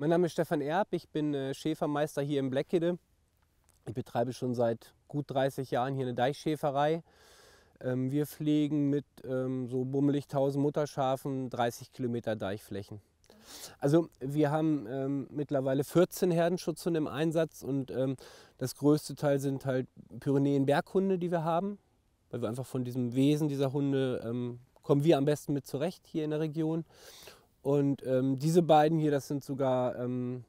Mein Name ist Stefan Erb, ich bin äh, Schäfermeister hier im Bleckede. Ich betreibe schon seit gut 30 Jahren hier eine Deichschäferei. Ähm, wir pflegen mit ähm, so bummelig 1000 Mutterschafen 30 Kilometer Deichflächen. Also wir haben ähm, mittlerweile 14 Herdenschutzhunde im Einsatz und ähm, das größte Teil sind halt Pyrenäen-Berghunde, die wir haben, weil wir einfach von diesem Wesen dieser Hunde ähm, kommen wir am besten mit zurecht hier in der Region. Und ähm, diese beiden hier, das sind sogar, ähm,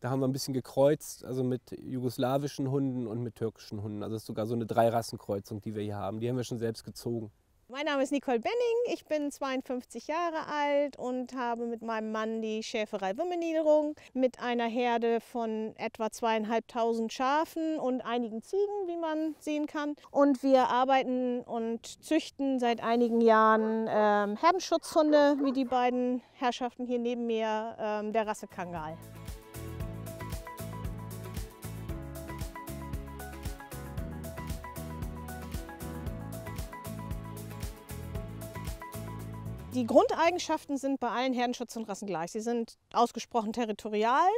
da haben wir ein bisschen gekreuzt, also mit jugoslawischen Hunden und mit türkischen Hunden. Also es ist sogar so eine Dreirassenkreuzung, die wir hier haben. Die haben wir schon selbst gezogen. Mein Name ist Nicole Benning, ich bin 52 Jahre alt und habe mit meinem Mann die Schäferei Wimmenniederung mit einer Herde von etwa zweieinhalbtausend Schafen und einigen Ziegen, wie man sehen kann. Und wir arbeiten und züchten seit einigen Jahren ähm, Herdenschutzhunde, wie die beiden Herrschaften hier neben mir ähm, der Rasse Kangal. Die Grundeigenschaften sind bei allen Herdenschutz und Rassen gleich. Sie sind ausgesprochen territorial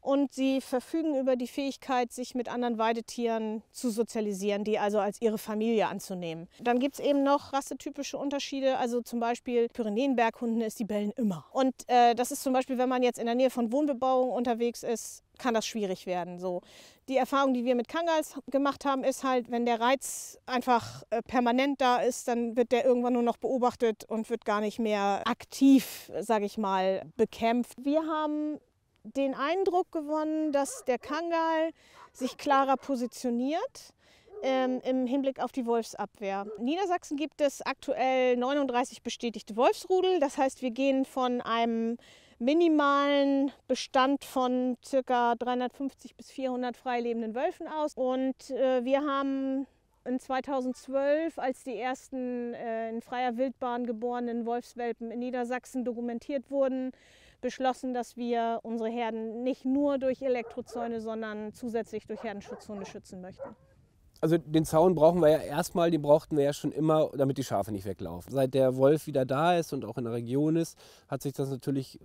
und sie verfügen über die Fähigkeit, sich mit anderen Weidetieren zu sozialisieren, die also als ihre Familie anzunehmen. Dann gibt es eben noch rassetypische Unterschiede, also zum Beispiel Pyrenäenberghunden ist, die bellen immer. Und äh, das ist zum Beispiel, wenn man jetzt in der Nähe von Wohnbebauung unterwegs ist, kann das schwierig werden. So. Die Erfahrung, die wir mit Kangals gemacht haben, ist halt, wenn der Reiz einfach äh, permanent da ist, dann wird der irgendwann nur noch beobachtet und wird gar nicht mehr aktiv, sage ich mal, bekämpft. Wir haben den Eindruck gewonnen, dass der Kangal sich klarer positioniert. Ähm, im Hinblick auf die Wolfsabwehr. In Niedersachsen gibt es aktuell 39 bestätigte Wolfsrudel. Das heißt, wir gehen von einem minimalen Bestand von ca. 350 bis 400 freilebenden Wölfen aus. Und äh, wir haben in 2012, als die ersten äh, in freier Wildbahn geborenen Wolfswelpen in Niedersachsen dokumentiert wurden, beschlossen, dass wir unsere Herden nicht nur durch Elektrozäune, sondern zusätzlich durch Herdenschutzhunde schützen möchten. Also den Zaun brauchen wir ja erstmal, den brauchten wir ja schon immer, damit die Schafe nicht weglaufen. Seit der Wolf wieder da ist und auch in der Region ist, hat sich das natürlich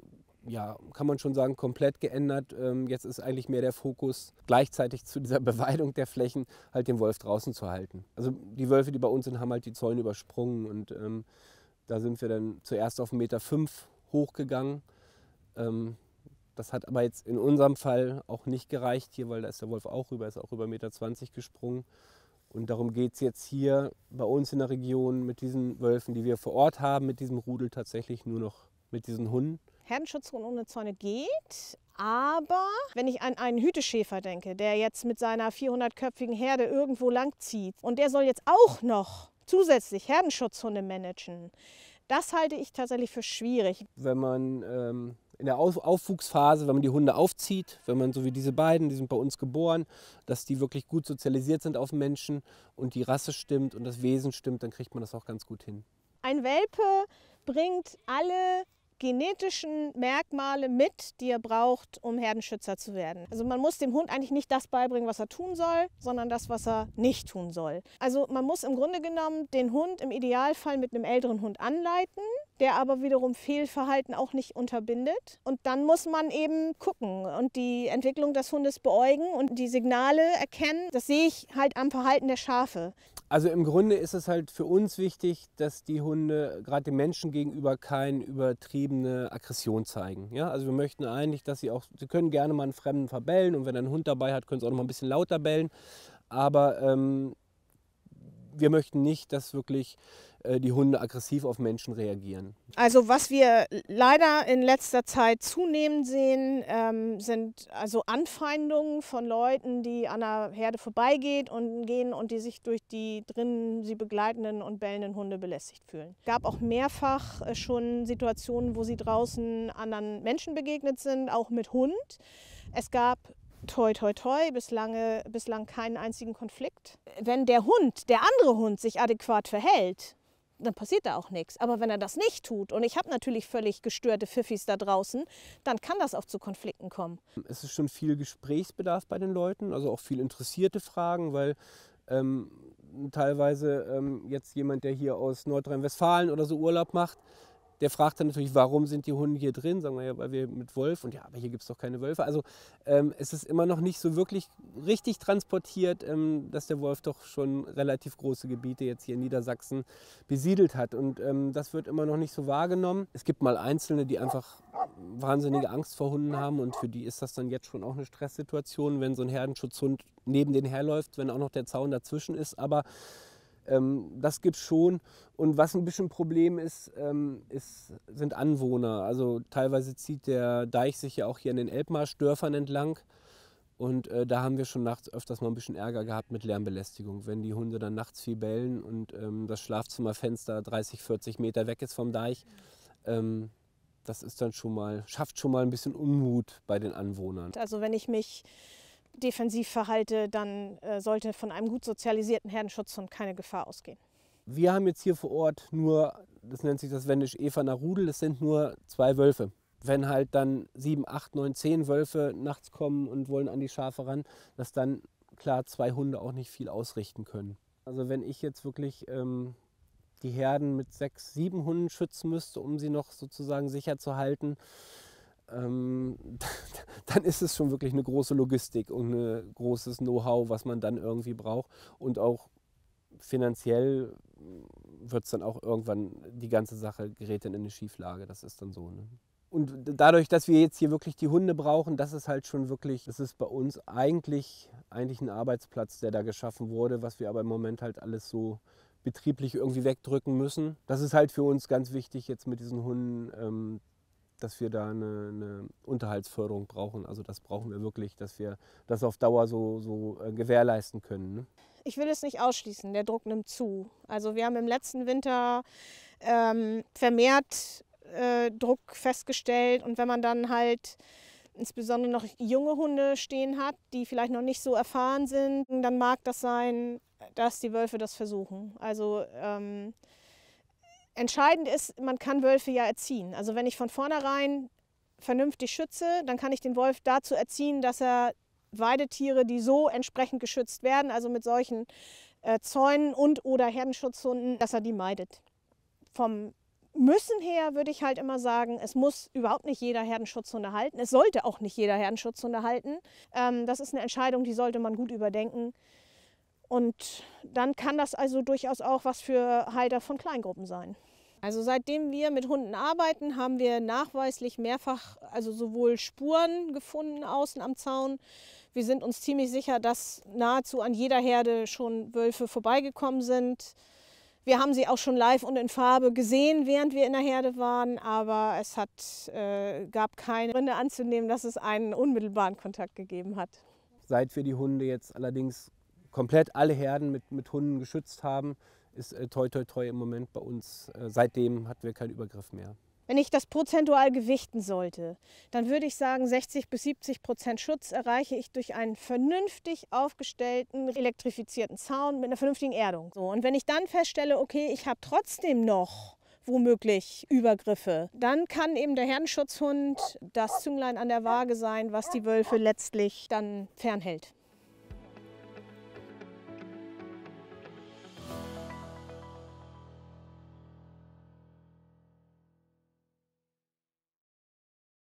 ja, kann man schon sagen, komplett geändert. Ähm, jetzt ist eigentlich mehr der Fokus, gleichzeitig zu dieser Beweidung der Flächen halt den Wolf draußen zu halten. Also die Wölfe, die bei uns sind, haben halt die Zäune übersprungen und ähm, da sind wir dann zuerst auf 1,5 Meter fünf hochgegangen. Ähm, das hat aber jetzt in unserem Fall auch nicht gereicht hier, weil da ist der Wolf auch rüber, ist auch über 1,20 Meter gesprungen. Und darum geht es jetzt hier bei uns in der Region mit diesen Wölfen, die wir vor Ort haben, mit diesem Rudel tatsächlich nur noch mit diesen Hunden. Herdenschutzhund ohne Zäune geht, aber wenn ich an einen Hüteschäfer denke, der jetzt mit seiner 400-köpfigen Herde irgendwo langzieht und der soll jetzt auch noch zusätzlich Herdenschutzhunde managen, das halte ich tatsächlich für schwierig. Wenn man ähm, in der Auf Aufwuchsphase, wenn man die Hunde aufzieht, wenn man so wie diese beiden, die sind bei uns geboren, dass die wirklich gut sozialisiert sind auf Menschen und die Rasse stimmt und das Wesen stimmt, dann kriegt man das auch ganz gut hin. Ein Welpe bringt alle genetischen Merkmale mit, die er braucht, um Herdenschützer zu werden. Also man muss dem Hund eigentlich nicht das beibringen, was er tun soll, sondern das, was er nicht tun soll. Also man muss im Grunde genommen den Hund im Idealfall mit einem älteren Hund anleiten, der aber wiederum Fehlverhalten auch nicht unterbindet. Und dann muss man eben gucken und die Entwicklung des Hundes beäugen und die Signale erkennen. Das sehe ich halt am Verhalten der Schafe. Also im Grunde ist es halt für uns wichtig, dass die Hunde gerade dem Menschen gegenüber keine übertriebene Aggression zeigen. Ja? Also wir möchten eigentlich, dass sie auch, sie können gerne mal einen Fremden verbellen und wenn er einen Hund dabei hat, können sie auch noch mal ein bisschen lauter bellen. Aber ähm, wir möchten nicht, dass wirklich äh, die Hunde aggressiv auf Menschen reagieren. Also was wir leider in letzter Zeit zunehmend sehen, ähm, sind also Anfeindungen von Leuten, die an der Herde vorbeigeht und gehen und die sich durch die drinnen sie begleitenden und bellenden Hunde belästigt fühlen. Es gab auch mehrfach äh, schon Situationen, wo sie draußen anderen Menschen begegnet sind, auch mit Hund. Es gab toi, toi, toi, bislang, bislang keinen einzigen Konflikt. Wenn der Hund, der andere Hund, sich adäquat verhält, dann passiert da auch nichts. Aber wenn er das nicht tut, und ich habe natürlich völlig gestörte Pfiffis da draußen, dann kann das auch zu Konflikten kommen. Es ist schon viel Gesprächsbedarf bei den Leuten, also auch viel interessierte Fragen, weil ähm, teilweise ähm, jetzt jemand, der hier aus Nordrhein-Westfalen oder so Urlaub macht, der fragt dann natürlich, warum sind die Hunde hier drin? Sagen wir ja, weil wir mit Wolf und ja, aber hier gibt es doch keine Wölfe. Also ähm, es ist immer noch nicht so wirklich richtig transportiert, ähm, dass der Wolf doch schon relativ große Gebiete jetzt hier in Niedersachsen besiedelt hat. Und ähm, das wird immer noch nicht so wahrgenommen. Es gibt mal Einzelne, die einfach wahnsinnige Angst vor Hunden haben und für die ist das dann jetzt schon auch eine Stresssituation, wenn so ein Herdenschutzhund neben den herläuft, wenn auch noch der Zaun dazwischen ist. Aber ähm, das gibt es schon. Und was ein bisschen ein Problem ist, ähm, ist, sind Anwohner. Also teilweise zieht der Deich sich ja auch hier an den Elbmarschdörfern entlang. Und äh, da haben wir schon nachts öfters mal ein bisschen Ärger gehabt mit Lärmbelästigung, wenn die Hunde dann nachts viel bellen und ähm, das Schlafzimmerfenster 30, 40 Meter weg ist vom Deich. Ähm, das ist dann schon mal, schafft schon mal ein bisschen Unmut bei den Anwohnern. Also wenn ich mich defensiv verhalte, dann äh, sollte von einem gut sozialisierten Herdenschutzhund keine Gefahr ausgehen. Wir haben jetzt hier vor Ort nur, das nennt sich das Wendisch Eferner Rudel, das sind nur zwei Wölfe. Wenn halt dann sieben, acht, neun, zehn Wölfe nachts kommen und wollen an die Schafe ran, dass dann klar zwei Hunde auch nicht viel ausrichten können. Also wenn ich jetzt wirklich ähm, die Herden mit sechs, sieben Hunden schützen müsste, um sie noch sozusagen sicher zu halten, ähm, dann ist es schon wirklich eine große Logistik und ein großes Know-how, was man dann irgendwie braucht. Und auch finanziell hm, wird es dann auch irgendwann die ganze Sache gerät dann in eine Schieflage. Das ist dann so. Ne? Und dadurch, dass wir jetzt hier wirklich die Hunde brauchen, das ist halt schon wirklich, das ist bei uns eigentlich, eigentlich ein Arbeitsplatz, der da geschaffen wurde, was wir aber im Moment halt alles so betrieblich irgendwie wegdrücken müssen. Das ist halt für uns ganz wichtig, jetzt mit diesen Hunden ähm, dass wir da eine, eine, Unterhaltsförderung brauchen. Also das brauchen wir wirklich, dass wir das auf Dauer so, so äh, gewährleisten können. Ne? Ich will es nicht ausschließen, der Druck nimmt zu. Also wir haben im letzten Winter ähm, vermehrt äh, Druck festgestellt und wenn man dann halt insbesondere noch junge Hunde stehen hat, die vielleicht noch nicht so erfahren sind, dann mag das sein, dass die Wölfe das versuchen. Also ähm, Entscheidend ist, man kann Wölfe ja erziehen. Also wenn ich von vornherein vernünftig schütze, dann kann ich den Wolf dazu erziehen, dass er Weidetiere, die so entsprechend geschützt werden, also mit solchen äh, Zäunen und oder Herdenschutzhunden, dass er die meidet. Vom Müssen her würde ich halt immer sagen, es muss überhaupt nicht jeder Herdenschutzhunde halten. Es sollte auch nicht jeder Herdenschutzhunde halten. Ähm, das ist eine Entscheidung, die sollte man gut überdenken. Und dann kann das also durchaus auch was für Halter von Kleingruppen sein. Also seitdem wir mit Hunden arbeiten, haben wir nachweislich mehrfach, also sowohl Spuren gefunden außen am Zaun. Wir sind uns ziemlich sicher, dass nahezu an jeder Herde schon Wölfe vorbeigekommen sind. Wir haben sie auch schon live und in Farbe gesehen, während wir in der Herde waren, aber es hat, äh, gab keine Gründe anzunehmen, dass es einen unmittelbaren Kontakt gegeben hat. Seit wir die Hunde jetzt allerdings komplett alle Herden mit, mit Hunden geschützt haben, ist äh, toi toi toi im Moment bei uns. Äh, seitdem hatten wir keinen Übergriff mehr. Wenn ich das prozentual gewichten sollte, dann würde ich sagen, 60 bis 70 Prozent Schutz erreiche ich durch einen vernünftig aufgestellten, elektrifizierten Zaun mit einer vernünftigen Erdung. So, und wenn ich dann feststelle, okay, ich habe trotzdem noch womöglich Übergriffe, dann kann eben der Herdenschutzhund das Zünglein an der Waage sein, was die Wölfe letztlich dann fernhält.